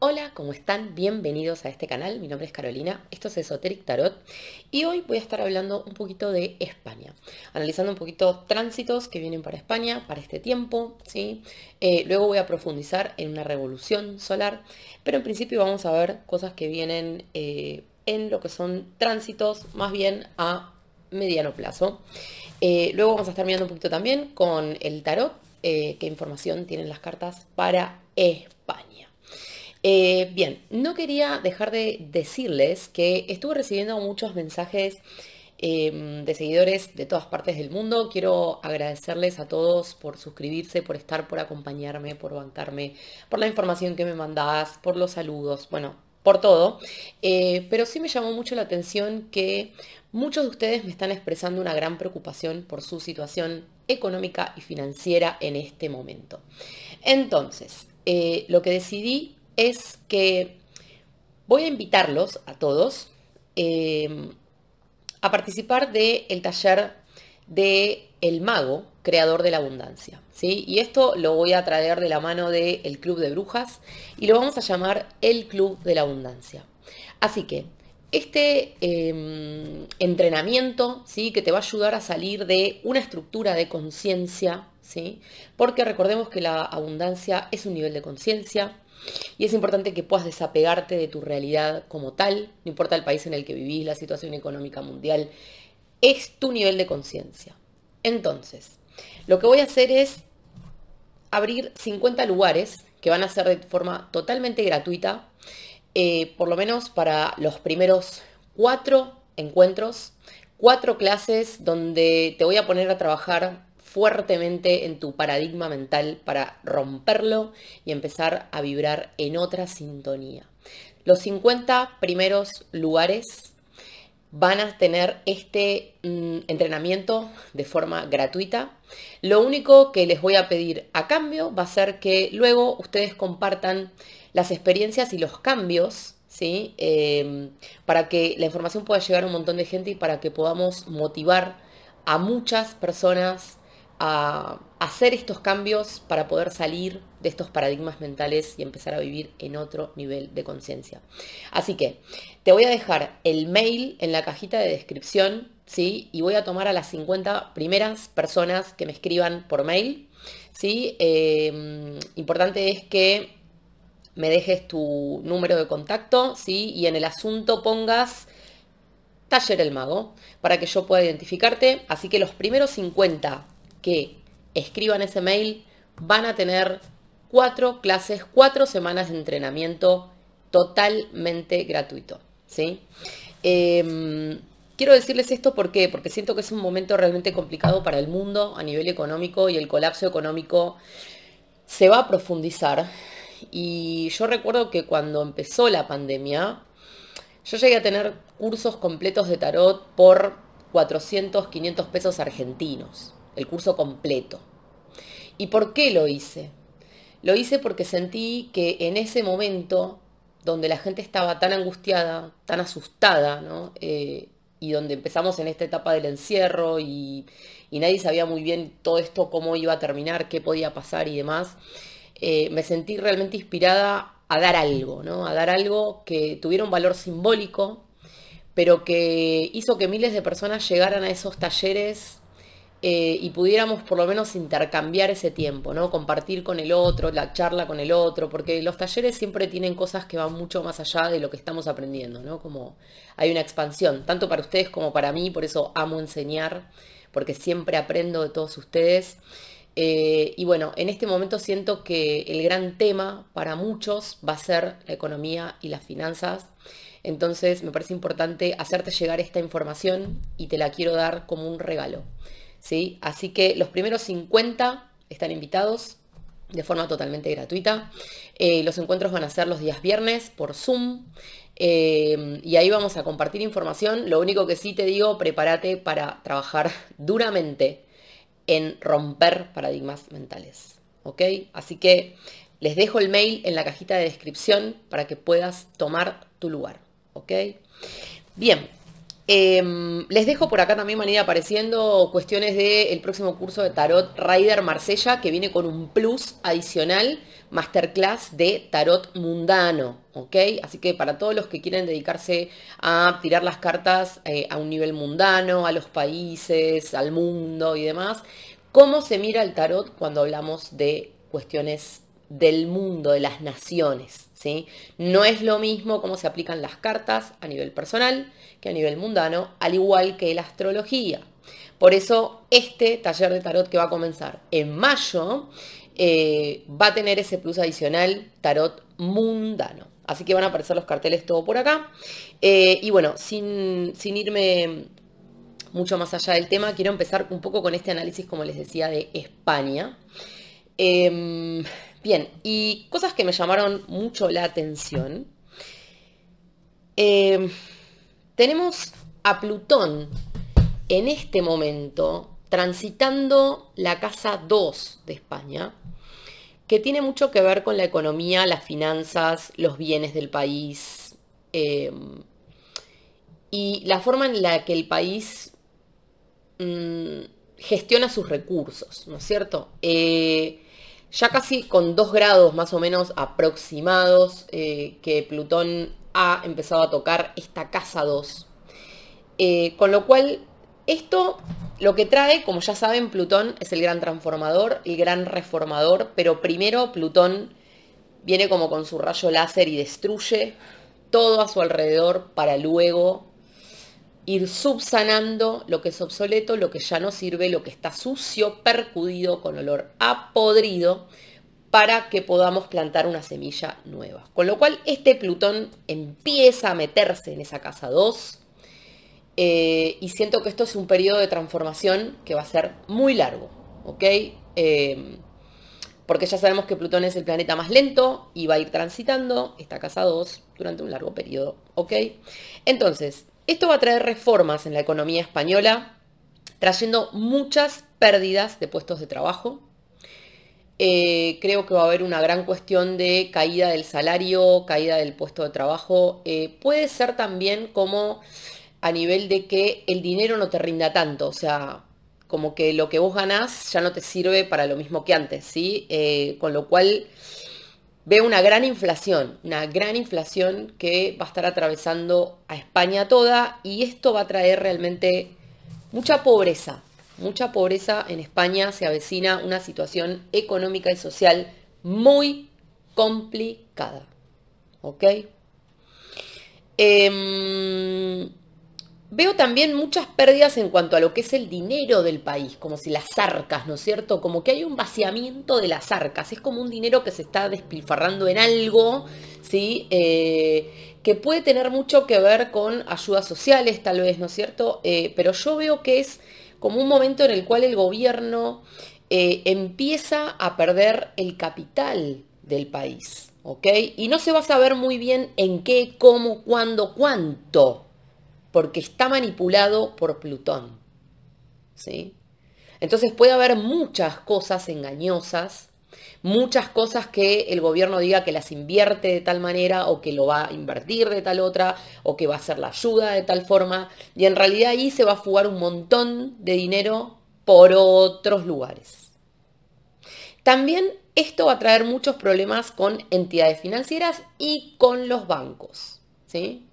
Hola, ¿cómo están? Bienvenidos a este canal. Mi nombre es Carolina, esto es Esoteric Tarot y hoy voy a estar hablando un poquito de España, analizando un poquito tránsitos que vienen para España para este tiempo, ¿sí? Eh, luego voy a profundizar en una revolución solar, pero en principio vamos a ver cosas que vienen eh, en lo que son tránsitos más bien a mediano plazo. Eh, luego vamos a estar mirando un poquito también con el tarot, qué información tienen las cartas para España. Eh, bien, no quería dejar de decirles que estuve recibiendo muchos mensajes em, de seguidores de todas partes del mundo. Quiero agradecerles a todos por suscribirse, por estar, por acompañarme, por bancarme, por la información que me mandás, por los saludos, bueno, por todo. Eh, pero sí me llamó mucho la atención que muchos de ustedes me están expresando una gran preocupación por su situación económica y financiera en este momento. Entonces, eh, lo que decidí es que voy a invitarlos a todos eh, a participar del el taller de El Mago, creador de la abundancia. ¿sí? Y esto lo voy a traer de la mano del Club de Brujas y lo vamos a llamar el Club de la Abundancia. Así que este em, entrenamiento ¿sí? que te va a ayudar a salir de una estructura de conciencia, ¿sí? porque recordemos que la abundancia es un nivel de conciencia, y es importante que puedas desapegarte de tu realidad como tal, no importa el país en el que vivís, la situación económica mundial, es tu nivel de conciencia. Entonces, lo que voy a hacer es abrir 50 lugares que van a ser de forma totalmente gratuita, eh, por lo menos para los primeros cuatro encuentros, cuatro clases donde te voy a poner a trabajar fuertemente en tu paradigma mental para romperlo y empezar a vibrar en otra sintonía. Los 50 primeros lugares van a tener este mm, entrenamiento de forma gratuita. Lo único que les voy a pedir a cambio va a ser que luego ustedes compartan las experiencias y los cambios, ¿sí? Em, para que la información pueda llegar a un montón de gente y para que podamos motivar a muchas personas a hacer estos cambios para poder salir de estos paradigmas mentales y empezar a vivir en otro nivel de conciencia. Así que te voy a dejar el mail en la cajita de descripción, ¿sí? Y voy a tomar a las 50 primeras personas que me escriban por mail, ¿sí? Em, importante es que me dejes tu número de contacto, ¿sí? Y en el asunto pongas... Taller el Mago, para que yo pueda identificarte. Así que los primeros 50 que escriban ese mail van a tener cuatro clases, cuatro semanas de entrenamiento totalmente gratuito. ¿sí? Em, quiero decirles esto ¿por porque siento que es un momento realmente complicado para el mundo a nivel económico y el colapso económico se va a profundizar. Y yo recuerdo que cuando empezó la pandemia, yo llegué a tener cursos completos de tarot por 400, 500 pesos argentinos el curso completo. ¿Y por qué lo hice? Lo hice porque sentí que en ese momento, donde la gente estaba tan angustiada, tan asustada, ¿no? Eh, y donde empezamos en esta etapa del encierro y, nadie sabía muy bien todo esto, cómo iba a terminar, qué podía pasar y demás, eh, me sentí realmente inspirada a dar algo, ¿no? a dar algo que tuviera un valor simbólico, pero que hizo que miles de personas llegaran a esos talleres eh, y pudiéramos por lo menos intercambiar ese tiempo, ¿no? Compartir con el otro, la charla con el otro, porque los talleres siempre tienen cosas que van mucho más allá de lo que estamos aprendiendo, ¿no? Como hay una expansión, tanto para ustedes como para mí, por eso amo enseñar, porque siempre aprendo de todos ustedes. Eh, y bueno, en este momento siento que el gran tema para muchos va a ser la economía y las finanzas. Entonces me parece importante hacerte llegar esta información y te la quiero dar como un regalo. Así que los primeros 50 están invitados de forma totalmente gratuita. Eh, los encuentros van a ser los días viernes por Zoom. Eh, y ahí vamos a compartir información. Lo único que sí te digo, prepárate para trabajar duramente en romper paradigmas mentales. ¿Ok? Así que les dejo el mail en la cajita de descripción para que puedas tomar tu lugar. ¿Ok? Bien, Em, les dejo por acá también van ir apareciendo cuestiones del próximo curso de Tarot Rider Marsella, que viene con un plus adicional, masterclass de Tarot Mundano, ¿ok? Así que para todos los que quieren dedicarse a tirar las cartas eh, a un nivel mundano, a los países, al mundo y demás, ¿cómo se mira el tarot cuando hablamos de cuestiones del mundo, de las naciones? ¿sí? No es lo mismo cómo se aplican las cartas a nivel personal, que a nivel mundano, al igual que la astrología. Por eso este taller de tarot que va a comenzar en mayo eh, va a tener ese plus adicional tarot mundano. Así que van a aparecer los carteles todo por acá. Eh, y bueno, sin, irme mucho más allá del tema, quiero empezar un poco con este análisis, como les decía, de España. Em, bien, y cosas que me llamaron mucho la atención. Em, tenemos a Plutón en este momento transitando la casa 2 de España, que tiene mucho que ver con la economía, las finanzas, los bienes del país em, y la forma en la que el país mm, gestiona sus recursos, ¿no es cierto? Eh, ya casi con dos grados más o menos aproximados eh, que Plutón ha empezado a tocar esta casa 2. Eh, con lo cual, esto lo que trae, como ya saben, Plutón es el gran transformador, el gran reformador, pero primero Plutón viene como con su rayo láser y destruye todo a su alrededor para luego ir subsanando lo que es obsoleto, lo que ya no sirve, lo que está sucio, percudido, con olor a podrido para que podamos plantar una semilla nueva. Con lo cual, este Plutón empieza a meterse en esa casa 2 eh, y siento que esto es un periodo de transformación que va a ser muy largo, ¿ok? Em, porque ya sabemos que Plutón es el planeta más lento y va a ir transitando esta casa 2 durante un largo periodo, ¿ok? Entonces, esto va a traer reformas en la economía española, trayendo muchas pérdidas de puestos de trabajo, eh, creo que va a haber una gran cuestión de caída del salario, caída del puesto de trabajo. Eh, puede ser también como a nivel de que el dinero no te rinda tanto, o sea, como que lo que vos ganás ya no te sirve para lo mismo que antes, ¿sí? Eh, con lo cual veo una gran inflación, una gran inflación que va a estar atravesando a España toda y esto va a traer realmente mucha pobreza, mucha pobreza en España, se avecina una situación económica y social muy complicada. ¿Ok? Em, veo también muchas pérdidas en cuanto a lo que es el dinero del país, como si las arcas, ¿no es cierto? Como que hay un vaciamiento de las arcas, es como un dinero que se está despilfarrando en algo, ¿sí? Eh, que puede tener mucho que ver con ayudas sociales, tal vez, ¿no es cierto? Eh, pero yo veo que es como un momento en el cual el gobierno eh, empieza a perder el capital del país, ¿ok? Y no se va a saber muy bien en qué, cómo, cuándo, cuánto, porque está manipulado por Plutón, ¿sí? Entonces puede haber muchas cosas engañosas Muchas cosas que el gobierno diga que las invierte de tal manera o que lo va a invertir de tal otra o que va a hacer la ayuda de tal forma. Y en realidad ahí se va a fugar un montón de dinero por otros lugares. También esto va a traer muchos problemas con entidades financieras y con los bancos. ¿sí?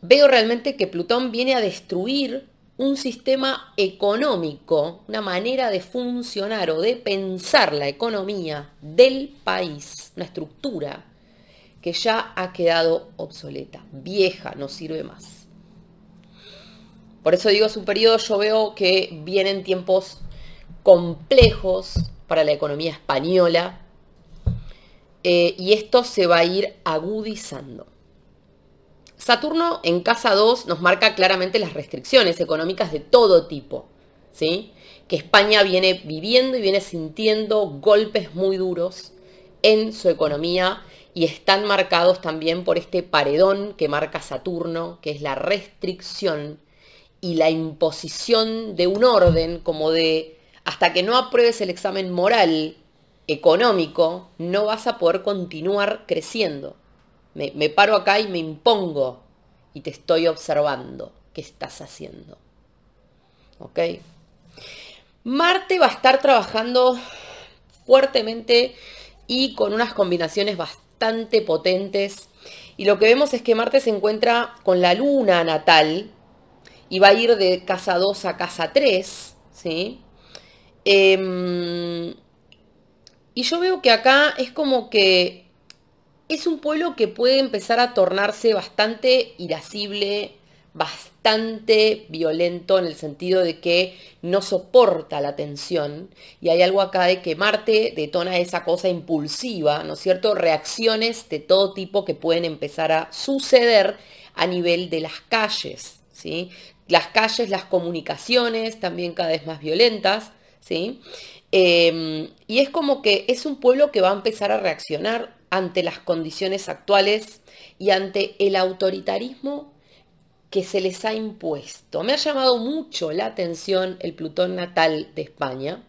Veo realmente que Plutón viene a destruir un sistema económico, una manera de funcionar o de pensar la economía del país, una estructura que ya ha quedado obsoleta, vieja, no sirve más. Por eso digo, es un periodo, yo veo que vienen tiempos complejos para la economía española eh, y esto se va a ir agudizando. Saturno en casa 2 nos marca claramente las restricciones económicas de todo tipo, ¿sí? Que España viene viviendo y viene sintiendo golpes muy duros en su economía y están marcados también por este paredón que marca Saturno, que es la restricción y la imposición de un orden como de hasta que no apruebes el examen moral económico, no vas a poder continuar creciendo. Me, paro acá y me impongo y te estoy observando qué estás haciendo. ¿Ok? Marte va a estar trabajando fuertemente y con unas combinaciones bastante potentes. Y lo que vemos es que Marte se encuentra con la luna natal y va a ir de casa 2 a casa 3. ¿sí? Em, y yo veo que acá es como que es un pueblo que puede empezar a tornarse bastante irascible, bastante violento en el sentido de que no soporta la tensión y hay algo acá de que Marte detona esa cosa impulsiva, ¿no es cierto? Reacciones de todo tipo que pueden empezar a suceder a nivel de las calles, ¿sí? Las calles, las comunicaciones también cada vez más violentas, ¿sí? Em, y es como que es un pueblo que va a empezar a reaccionar ante las condiciones actuales y ante el autoritarismo que se les ha impuesto. Me ha llamado mucho la atención el Plutón natal de España,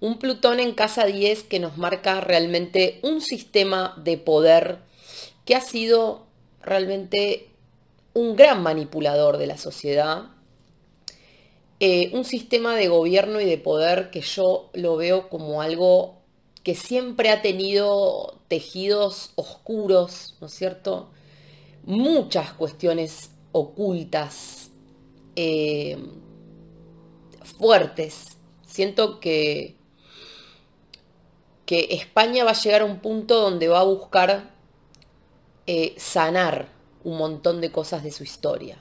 un Plutón en casa 10 que nos marca realmente un sistema de poder que ha sido realmente un gran manipulador de la sociedad, eh, un sistema de gobierno y de poder que yo lo veo como algo que siempre ha tenido tejidos oscuros, ¿no es cierto? Muchas cuestiones ocultas, eh, fuertes. Siento que, que España va a llegar a un punto donde va a buscar eh, sanar un montón de cosas de su historia.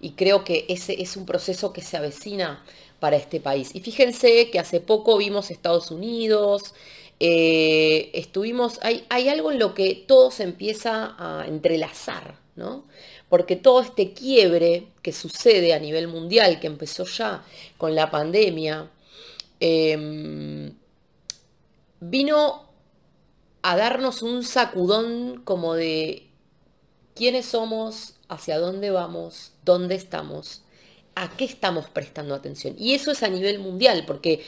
Y creo que ese es un proceso que se avecina para este país. Y fíjense que hace poco vimos Estados Unidos, eh, estuvimos, hay, algo en lo que todo se empieza a entrelazar, ¿no? Porque todo este quiebre que sucede a nivel mundial, que empezó ya con la pandemia, em, vino a darnos un sacudón como de quiénes somos, hacia dónde vamos, dónde estamos, a qué estamos prestando atención. Y eso es a nivel mundial, porque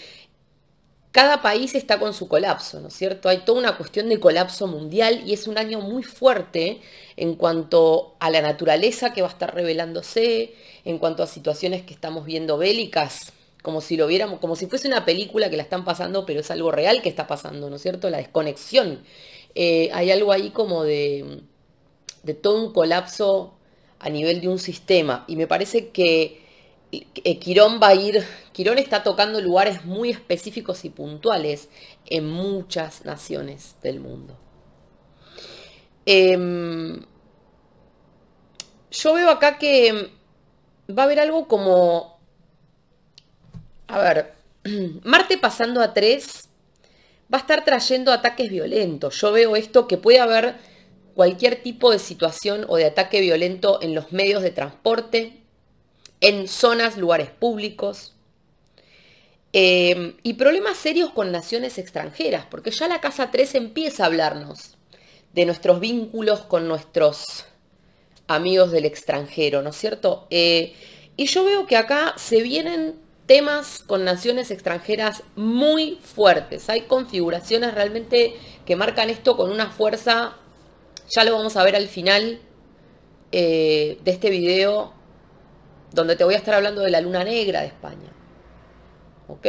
cada país está con su colapso, ¿no es cierto? Hay toda una cuestión de colapso mundial y es un año muy fuerte en cuanto a la naturaleza que va a estar revelándose, en cuanto a situaciones que estamos viendo bélicas, como si lo viéramos, como si fuese una película que la están pasando, pero es algo real que está pasando, ¿no es cierto? La desconexión. Eh, hay algo ahí como de todo un colapso a nivel de un sistema y me parece que eh, Quirón va a ir, Quirón está tocando lugares muy específicos y puntuales en muchas naciones del mundo. Em, yo veo acá que va a haber algo como, a ver, Marte pasando a 3 va a estar trayendo ataques violentos. Yo veo esto que puede haber cualquier tipo de situación o de ataque violento en los medios de transporte, en zonas, lugares públicos. Em, y problemas serios con naciones extranjeras, porque ya la Casa 3 empieza a hablarnos de nuestros vínculos con nuestros amigos del extranjero, ¿no es cierto? Eh, y yo veo que acá se vienen temas con naciones extranjeras muy fuertes. Hay configuraciones realmente que marcan esto con una fuerza, ya lo vamos a ver al final eh, de este video, donde te voy a estar hablando de la luna negra de España. ¿Ok?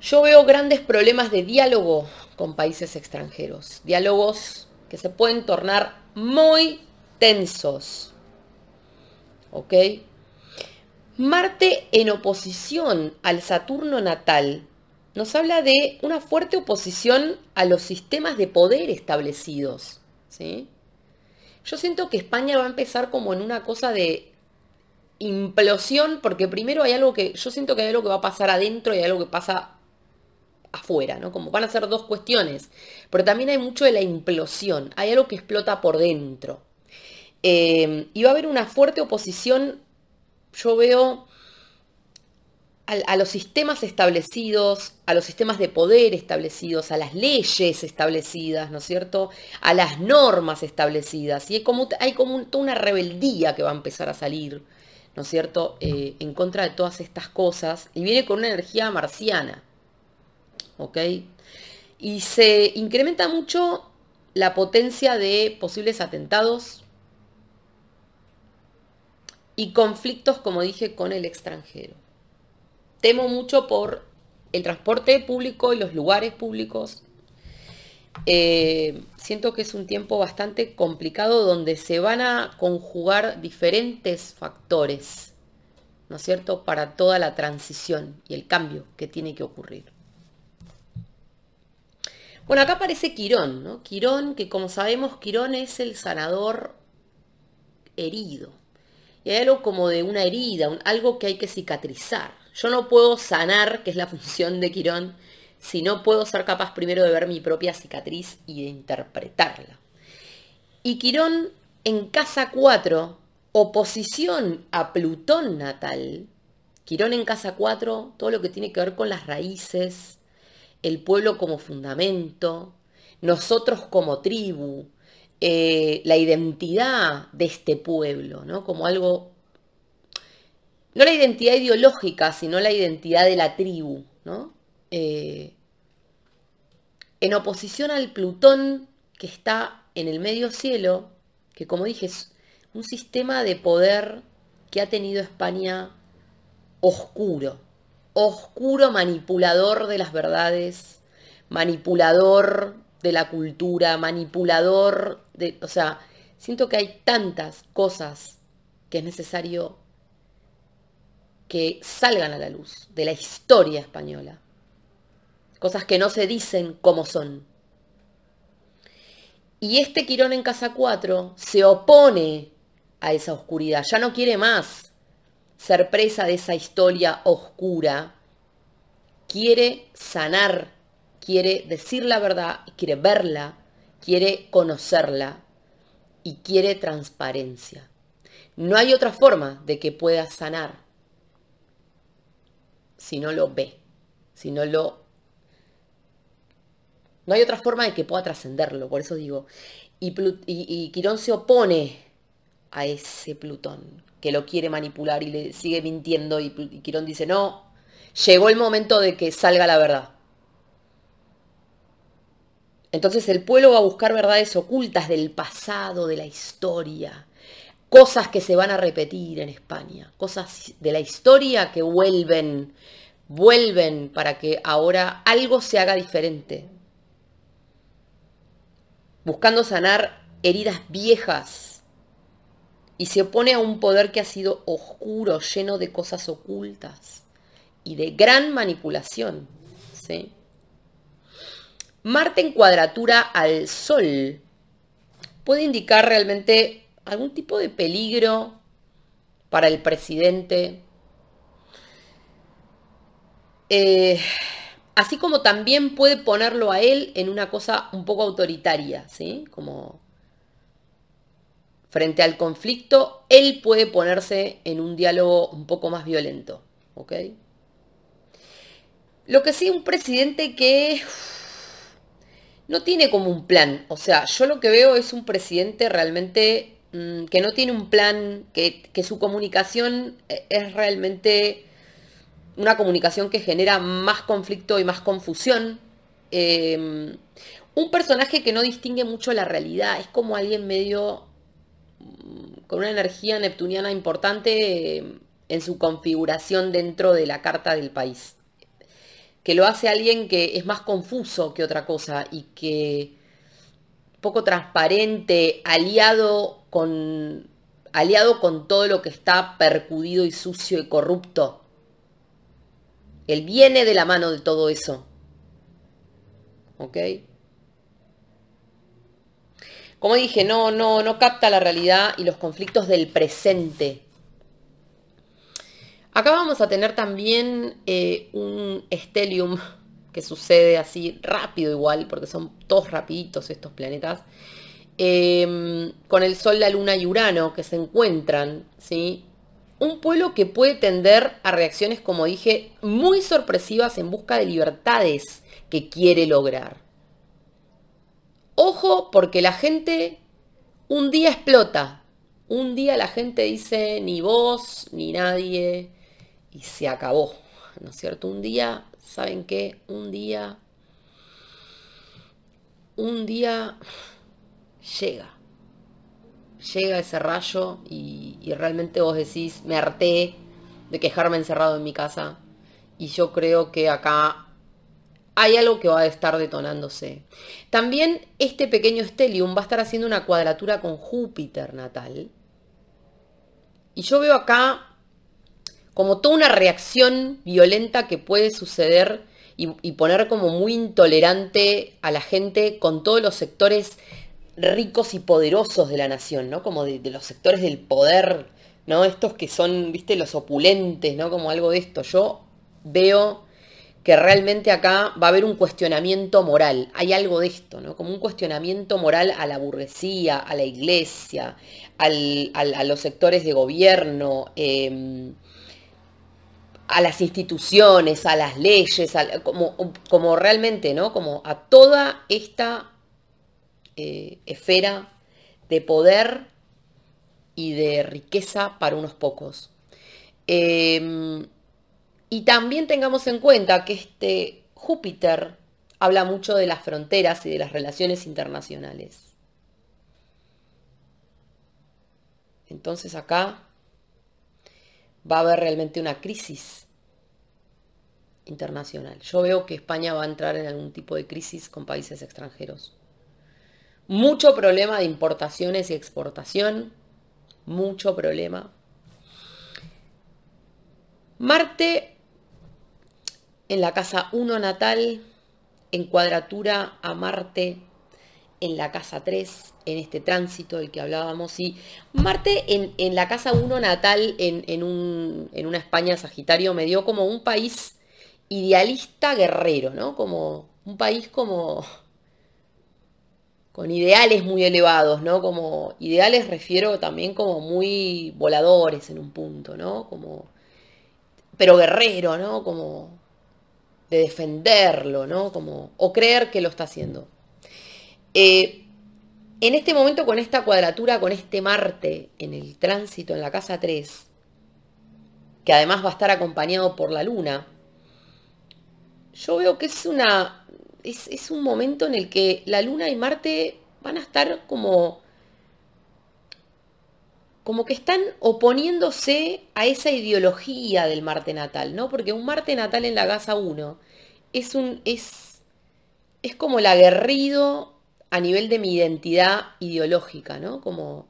Yo veo grandes problemas de diálogo con países extranjeros, diálogos que se pueden tornar muy tensos. ¿Ok? Marte en oposición al Saturno natal nos habla de una fuerte oposición a los sistemas de poder establecidos. ¿sí? Yo siento que España va a empezar como en una cosa de implosión, porque primero hay algo que, yo siento que hay algo que va a pasar adentro y hay algo que pasa afuera, ¿no? Como van a ser dos cuestiones, pero también hay mucho de la implosión, hay algo que explota por dentro. Eh, y va a haber una fuerte oposición, yo veo, a, los sistemas establecidos, a los sistemas de poder establecidos, a las leyes establecidas, ¿no es cierto? A las normas establecidas. Y hay como, hay como toda una rebeldía que va a empezar a salir, ¿no es cierto?, eh, en contra de todas estas cosas. Y viene con una energía marciana, ¿ok? Y se incrementa mucho la potencia de posibles atentados y conflictos, como dije, con el extranjero temo mucho por el transporte público y los lugares públicos. Eh, siento que es un tiempo bastante complicado donde se van a conjugar diferentes factores, ¿no es cierto?, para toda la transición y el cambio que tiene que ocurrir. Bueno, acá aparece Quirón, ¿no? Quirón, que como sabemos, Quirón es el sanador herido. Y hay algo como de una herida, algo que hay que cicatrizar. Yo no puedo sanar, que es la función de Quirón, si no puedo ser capaz primero de ver mi propia cicatriz y de interpretarla. Y Quirón en casa 4, oposición a Plutón natal. Quirón en casa 4, todo lo que tiene que ver con las raíces, el pueblo como fundamento, nosotros como tribu, eh, la identidad de este pueblo, ¿no? Como algo no la identidad ideológica, sino la identidad de la tribu, ¿no? Eh, en oposición al Plutón que está en el medio cielo, que como dije es un sistema de poder que ha tenido España oscuro, oscuro manipulador de las verdades, manipulador de la cultura, manipulador de... O sea, siento que hay tantas cosas que es necesario que salgan a la luz de la historia española. Cosas que no se dicen como son. Y este Quirón en Casa 4 se opone a esa oscuridad. Ya no quiere más ser presa de esa historia oscura. Quiere sanar, quiere decir la verdad, quiere verla, quiere conocerla y quiere transparencia. No hay otra forma de que pueda sanar si no lo ve, si no lo... No hay otra forma de que pueda trascenderlo, por eso digo. Y, Quirón se opone a ese Plutón, que lo quiere manipular y le sigue mintiendo y, y Quirón dice, no, llegó el momento de que salga la verdad. Entonces el pueblo va a buscar verdades ocultas del pasado, de la historia, cosas que se van a repetir en España, cosas de la historia que vuelven, vuelven para que ahora algo se haga diferente. Buscando sanar heridas viejas y se opone a un poder que ha sido oscuro, lleno de cosas ocultas y de gran manipulación. Marte en cuadratura al Sol puede indicar realmente algún tipo de peligro para el presidente. Eh, así como también puede ponerlo a él en una cosa un poco autoritaria, ¿sí? Como frente al conflicto, él puede ponerse en un diálogo un poco más violento, ¿ok? Lo que sí, un presidente que no tiene como un plan. O sea, yo lo que veo es un presidente realmente Mm, que no tiene un plan, que, su comunicación eh, es realmente una comunicación que genera más conflicto y más confusión. Eh, un personaje que no distingue mucho la realidad, es como alguien medio mm, con una energía neptuniana importante eh, en su configuración dentro de la carta del país, que lo hace alguien que es más confuso que otra cosa y que poco transparente, aliado aliado con todo lo que está percudido y sucio y corrupto. Él viene de la mano de todo eso. ¿Ok? Como dije, no, no, no capta la realidad y los conflictos del presente. Acá vamos a tener también eh, un estelium que sucede así rápido igual, porque son todos rapiditos estos planetas. Em, con el Sol, la Luna y Urano que se encuentran, ¿sí? Un pueblo que puede tender a reacciones, como dije, muy sorpresivas en busca de libertades que quiere lograr. Ojo, porque la gente un día explota. Un día la gente dice ni vos, ni nadie, y se acabó. ¿No es cierto? Un día, ¿saben qué? Un día. Un día llega. Llega ese rayo y, realmente vos decís, me harté de quejarme encerrado en mi casa. Y yo creo que acá hay algo que va a estar detonándose. También este pequeño Stellium va a estar haciendo una cuadratura con Júpiter natal. Y yo veo acá como toda una reacción violenta que puede suceder y, y, poner como muy intolerante a la gente con todos los sectores ricos y poderosos de la nación, ¿no? Como de, los sectores del poder, ¿no? Estos que son, viste, los opulentes, ¿no? Como algo de esto. Yo veo que realmente acá va a haber un cuestionamiento moral. Hay algo de esto, ¿no? Como un cuestionamiento moral a la burguesía, a la iglesia, a los sectores de gobierno. Em, a las instituciones, a las leyes, como, como realmente, ¿no? Como a toda esta eh, esfera de poder y de riqueza para unos pocos. Em, y también tengamos en cuenta que este Júpiter habla mucho de las fronteras y de las relaciones internacionales. Entonces acá va a haber realmente una crisis internacional. Yo veo que España va a entrar en algún tipo de crisis con países extranjeros. Mucho problema de importaciones y exportación. Mucho problema. Marte en la casa 1 natal, en cuadratura a Marte en la casa 3, en este tránsito del que hablábamos. Y Marte en, la casa 1 natal, en, en una España Sagitario, me dio como un país idealista guerrero, ¿no? Como un país como con ideales muy elevados, ¿no? Como ideales refiero también como muy voladores en un punto, ¿no? Como, pero guerrero, ¿no? Como de defenderlo, ¿no? Como, o creer que lo está haciendo. Eh, en este momento, con esta cuadratura, con este Marte en el tránsito, en la casa 3, que además va a estar acompañado por la Luna, yo veo que es una es, un momento en el que la Luna y Marte van a estar como como que están oponiéndose a esa ideología del Marte natal, ¿no? Porque un Marte natal en la Gaza 1 es un es es como el aguerrido a nivel de mi identidad ideológica, ¿no? Como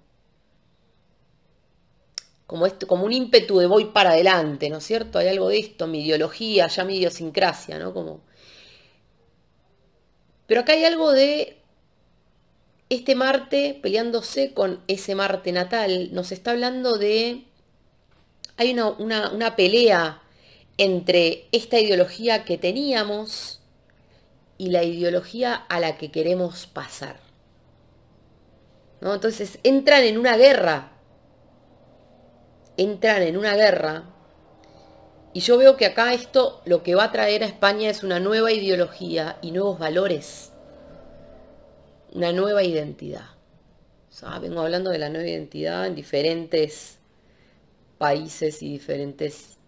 como esto, como un ímpetu de voy para adelante, ¿no es cierto? Hay algo de esto, mi ideología, ya mi idiosincrasia, ¿no? Como pero acá hay algo de este Marte peleándose con ese Marte natal. Nos está hablando de... Hay una, pelea entre esta ideología que teníamos y la ideología a la que queremos pasar. ¿No? Entonces entran en una guerra. Entran en una guerra y yo veo que acá esto lo que va a traer a España es una nueva ideología y nuevos valores, una nueva identidad. vengo hablando de la nueva identidad en diferentes países y diferentes...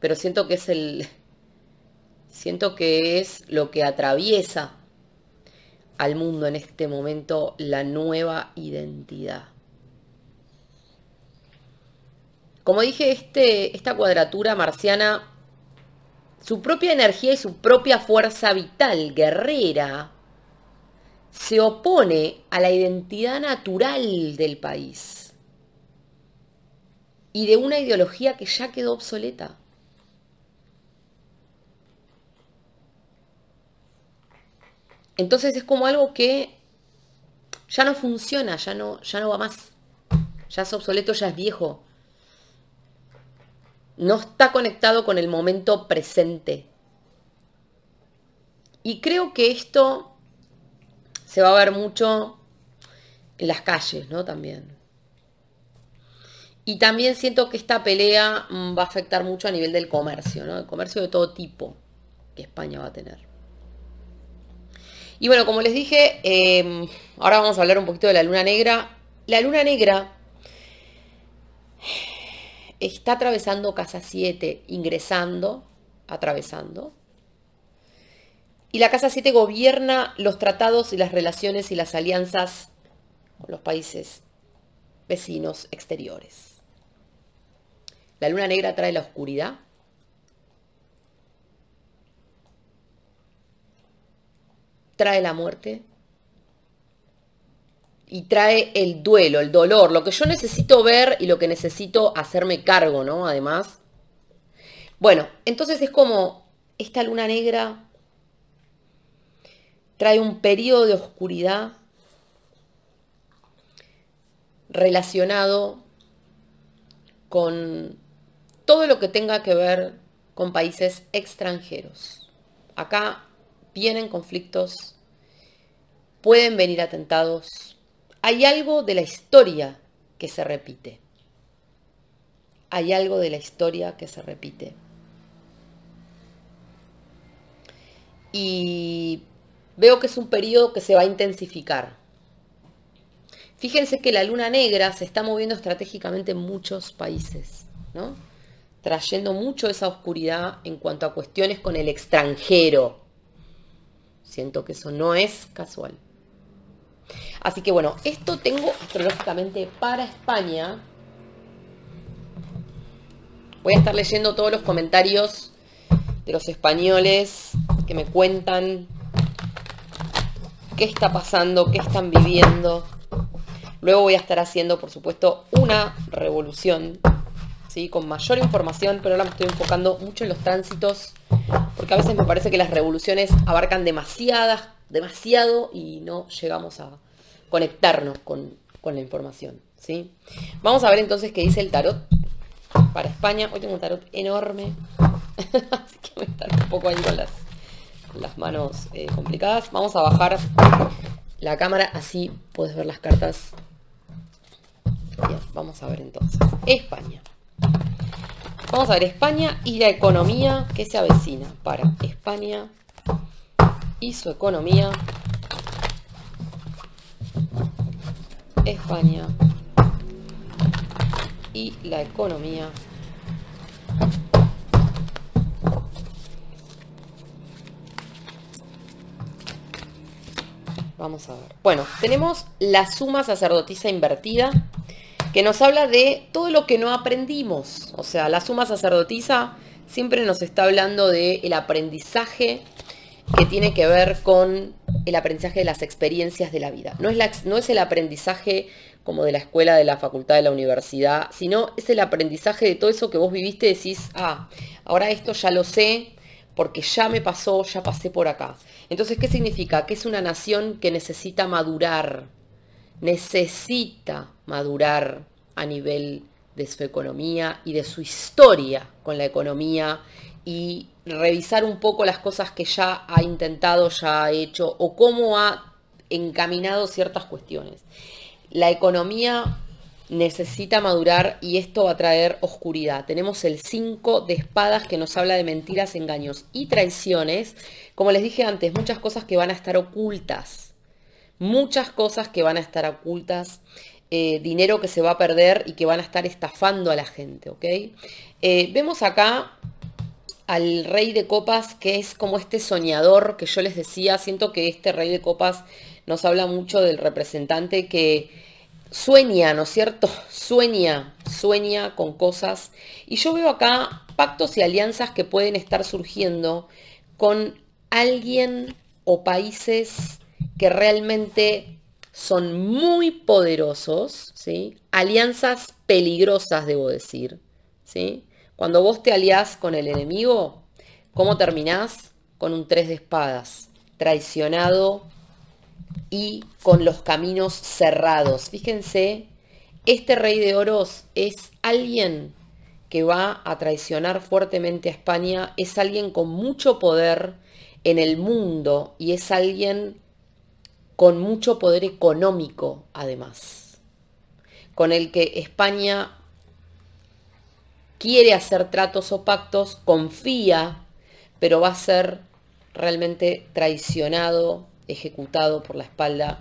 Pero siento que es el... Siento que es lo que atraviesa al mundo en este momento la nueva identidad. Como dije, este, esta cuadratura marciana, su propia energía y su propia fuerza vital, guerrera, se opone a la identidad natural del país y de una ideología que ya quedó obsoleta. Entonces es como algo que ya no funciona, ya no, ya no va más. Ya es obsoleto, ya es viejo no está conectado con el momento presente. Y creo que esto se va a ver mucho en las calles, ¿no? También. Y también siento que esta pelea mm, va a afectar mucho a nivel del comercio, ¿no? El comercio de todo tipo que España va a tener. Y bueno, como les dije, em, ahora vamos a hablar un poquito de la luna negra. La luna negra está atravesando casa 7, ingresando, atravesando. Y la casa 7 gobierna los tratados y las relaciones y las alianzas con los países vecinos exteriores. La luna negra trae la oscuridad. Trae la muerte, y trae el duelo, el dolor, lo que yo necesito ver y lo que necesito hacerme cargo, ¿no? Además. Bueno, entonces es como esta luna negra trae un periodo de oscuridad relacionado con todo lo que tenga que ver con países extranjeros. Acá vienen conflictos, pueden venir atentados, hay algo de la historia que se repite. Hay algo de la historia que se repite. Y veo que es un periodo que se va a intensificar. Fíjense que la luna negra se está moviendo estratégicamente en muchos países, Trayendo mucho esa oscuridad en cuanto a cuestiones con el extranjero. Siento que eso no es casual. Así que bueno, esto tengo astrológicamente para España. Voy a estar leyendo todos los comentarios de los españoles que me cuentan qué está pasando, qué están viviendo. Luego voy a estar haciendo, por supuesto, una revolución, ¿sí? con mayor información, pero ahora me estoy enfocando mucho en los tránsitos, porque a veces me parece que las revoluciones abarcan demasiadas demasiado y no llegamos a conectarnos con, con la información. ¿sí? Vamos a ver entonces qué dice el tarot para España. Hoy tengo un tarot enorme, así que voy a un poco ahí con las, manos eh, complicadas. Vamos a bajar la cámara, así puedes ver las cartas. vamos a ver entonces. España. Vamos a ver España y la economía que se avecina para España y su economía. España y la economía Vamos a ver. Bueno, tenemos la suma sacerdotisa invertida, que nos habla de todo lo que no aprendimos. O sea, la suma sacerdotisa siempre nos está hablando del aprendizaje que tiene que ver con el aprendizaje de las experiencias de la vida. No es, la, no es el aprendizaje como de la escuela, de la facultad, de la universidad, sino es el aprendizaje de todo eso que vos viviste, y decís, ah, ahora esto ya lo sé, porque ya me pasó, ya pasé por acá. Entonces, ¿qué significa? Que es una nación que necesita madurar, necesita madurar a nivel de su economía y de su historia con la economía y revisar un poco las cosas que ya ha intentado, ya ha hecho o cómo ha encaminado ciertas cuestiones. La economía necesita madurar y esto va a traer oscuridad. Tenemos el 5 de espadas que nos habla de mentiras, engaños y traiciones. Como les dije antes, muchas cosas que van a estar ocultas. Muchas cosas que van a estar ocultas. Eh, dinero que se va a perder y que van a estar estafando a la gente, ¿ok? Eh, vemos acá al rey de copas que es como este soñador que yo les decía, siento que este rey de copas nos habla mucho del representante que sueña, ¿no es cierto? Sueña, sueña con cosas. Y yo veo acá pactos y alianzas que pueden estar surgiendo con alguien o países que realmente son muy poderosos, ¿sí? Alianzas peligrosas, debo decir, ¿sí? Cuando vos te aliás con el enemigo, ¿cómo terminás? Con un tres de espadas, traicionado y con los caminos cerrados. Fíjense, este rey de oros es alguien que va a traicionar fuertemente a España, es alguien con mucho poder en el mundo y es alguien con mucho poder económico además, con el que España quiere hacer tratos o pactos, confía, pero va a ser realmente traicionado, ejecutado por la espalda.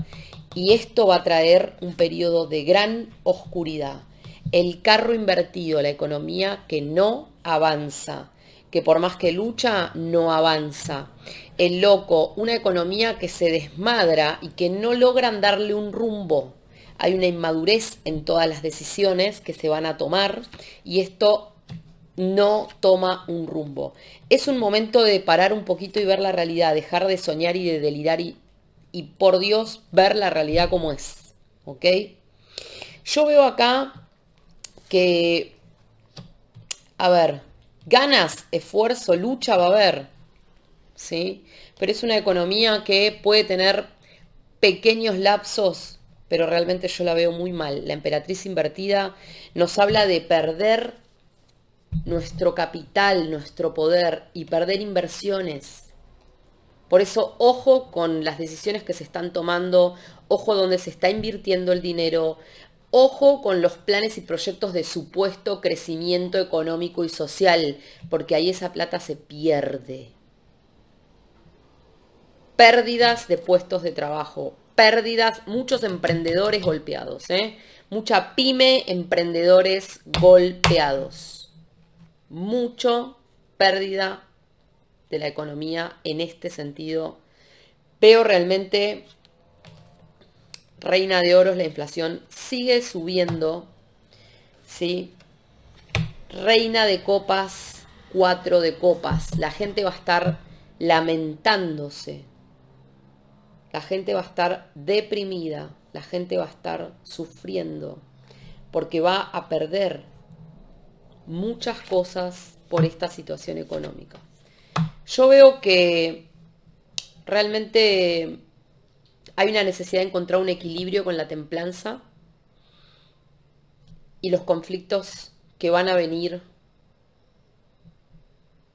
Y esto va a traer un periodo de gran oscuridad. El carro invertido, la economía que no avanza, que por más que lucha, no avanza. El loco, una economía que se desmadra y que no logran darle un rumbo. Hay una inmadurez en todas las decisiones que se van a tomar y esto no toma un rumbo. Es un momento de parar un poquito y ver la realidad, dejar de soñar y de delirar y, por Dios ver la realidad como es. ¿Ok? Yo veo acá que, a ver, ganas, esfuerzo, lucha va a haber. ¿Sí? Pero es una economía que puede tener pequeños lapsos, pero realmente yo la veo muy mal. La emperatriz invertida nos habla de perder nuestro capital, nuestro poder y perder inversiones. Por eso, ojo con las decisiones que se están tomando, ojo donde se está invirtiendo el dinero, ojo con los planes y proyectos de supuesto crecimiento económico y social, porque ahí esa plata se pierde. Pérdidas de puestos de trabajo, pérdidas, muchos emprendedores golpeados, ¿eh? mucha pyme, emprendedores golpeados mucho pérdida de la economía en este sentido. Pero realmente, reina de oros, la inflación sigue subiendo, ¿sí? Reina de copas, cuatro de copas. La gente va a estar lamentándose. La gente va a estar deprimida, la gente va a estar sufriendo, porque va a perder muchas cosas por esta situación económica. Yo veo que realmente hay una necesidad de encontrar un equilibrio con la templanza y los conflictos que van a venir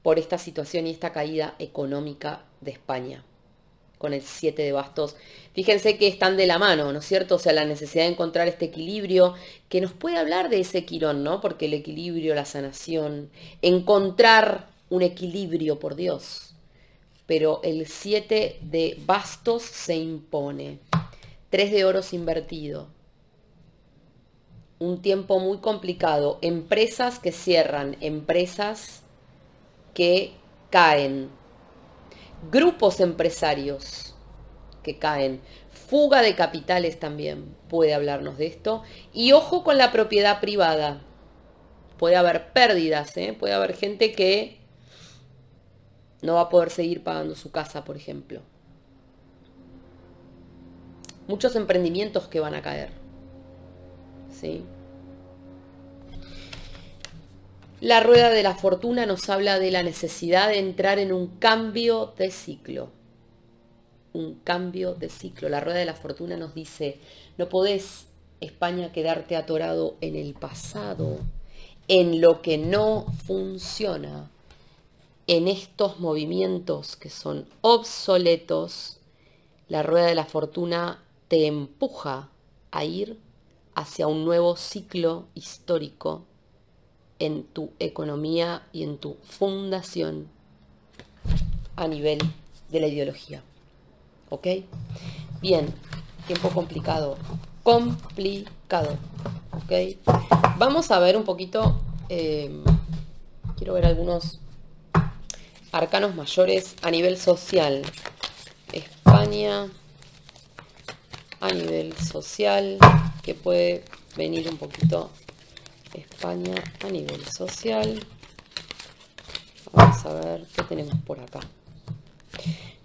por esta situación y esta caída económica de España con el 7 de bastos. Fíjense que están de la mano, ¿no es cierto? O sea, la necesidad de encontrar este equilibrio que nos puede hablar de ese quirón, ¿no? Porque el equilibrio, la sanación, encontrar un equilibrio por Dios. Pero el 7 de bastos se impone. 3 de oros invertido. Un tiempo muy complicado. Empresas que cierran, empresas que caen, grupos empresarios que caen, fuga de capitales también puede hablarnos de esto, y ojo con la propiedad privada, puede haber pérdidas, ¿eh? puede haber gente que no va a poder seguir pagando su casa, por ejemplo. Muchos emprendimientos que van a caer. ¿Sí? La rueda de la fortuna nos habla de la necesidad de entrar en un cambio de ciclo. Un cambio de ciclo. La rueda de la fortuna nos dice, no podés, España, quedarte atorado en el pasado, en lo que no funciona, en estos movimientos que son obsoletos. La rueda de la fortuna te empuja a ir hacia un nuevo ciclo histórico en tu economía y en tu fundación a nivel de la ideología. ¿Ok? Bien, tiempo complicado. Complicado. ¿Ok? Vamos a ver un poquito, em, quiero ver algunos arcanos mayores a nivel social. España, a nivel social, que puede venir un poquito España a nivel social. Vamos a ver qué tenemos por acá.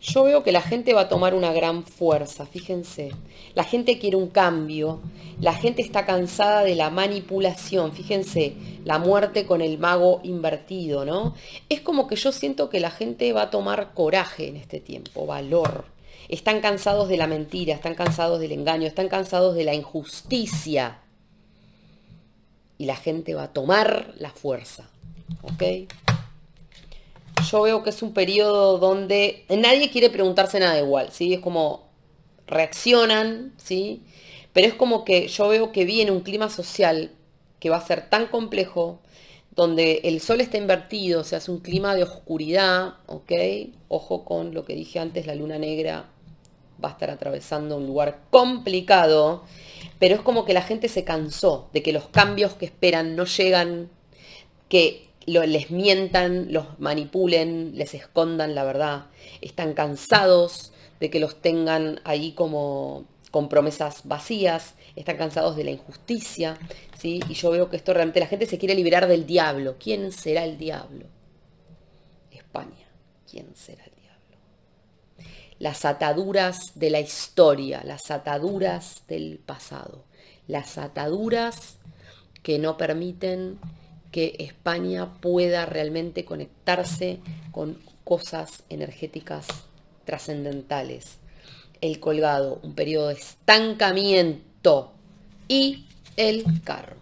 Yo veo que la gente va a tomar una gran fuerza, fíjense. La gente quiere un cambio, la gente está cansada de la manipulación, fíjense, la muerte con el mago invertido, ¿no? Es como que yo siento que la gente va a tomar coraje en este tiempo, valor. Están cansados de la mentira, están cansados del engaño, están cansados de la injusticia y la gente va a tomar la fuerza. ¿Ok? Yo veo que es un periodo donde nadie quiere preguntarse nada igual, ¿sí? Es como reaccionan, ¿sí? Pero es como que yo veo que viene un clima social que va a ser tan complejo, donde el sol está invertido, se hace un clima de oscuridad, ¿ok? Ojo con lo que dije antes, la luna negra va a estar atravesando un lugar complicado pero es como que la gente se cansó de que los cambios que esperan no llegan, que les mientan, los manipulen, les escondan la verdad. Están cansados de que los tengan ahí como con promesas vacías, están cansados de la injusticia, ¿sí? Y yo veo que esto realmente la gente se quiere liberar del diablo. ¿Quién será el diablo? España. ¿Quién será el las ataduras de la historia, las ataduras del pasado, las ataduras que no permiten que España pueda realmente conectarse con cosas energéticas trascendentales. El colgado, un periodo de estancamiento y el carro.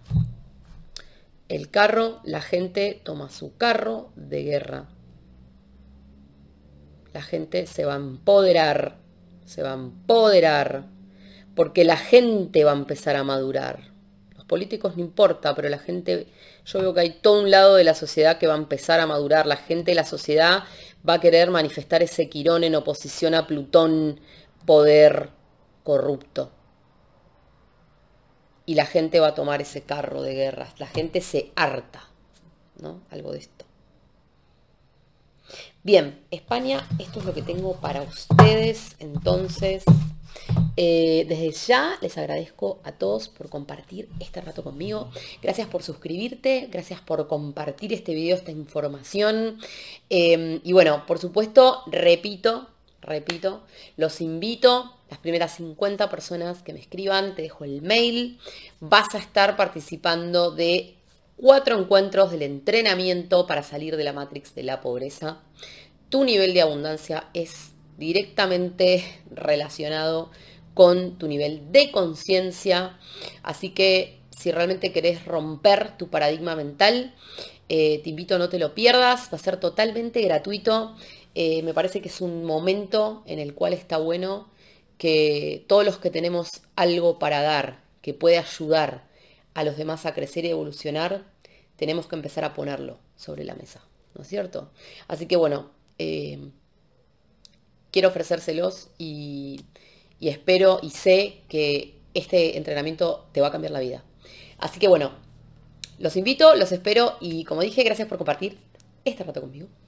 El carro, la gente toma su carro de guerra la gente se va a empoderar, se va a empoderar, porque la gente va a empezar a madurar. Los políticos no importa, pero la gente, yo veo que hay todo un lado de la sociedad que va a empezar a madurar, la gente la sociedad va a querer manifestar ese Quirón en oposición a Plutón, poder corrupto. Y la gente va a tomar ese carro de guerras, la gente se harta, ¿no? Algo de esto. Bien, España, esto es lo que tengo para ustedes. Entonces, eh, desde ya les agradezco a todos por compartir este rato conmigo. Gracias por suscribirte, gracias por compartir este video, esta información. Em, y bueno, por supuesto, repito, repito, los invito, las primeras 50 personas que me escriban, te dejo el mail, vas a estar participando de cuatro encuentros del entrenamiento para salir de la matrix de la pobreza. Tu nivel de abundancia es directamente relacionado con tu nivel de conciencia. Así que si realmente querés romper tu paradigma mental, eh, te invito a no te lo pierdas, va a ser totalmente gratuito. Eh, me parece que es un momento en el cual está bueno que todos los que tenemos algo para dar, que puede ayudar a los demás a crecer y evolucionar, tenemos que empezar a ponerlo sobre la mesa, ¿no es cierto? Así que bueno, eh, quiero ofrecérselos y, y espero y sé que este entrenamiento te va a cambiar la vida. Así que bueno, los invito, los espero y como dije, gracias por compartir esta rato conmigo.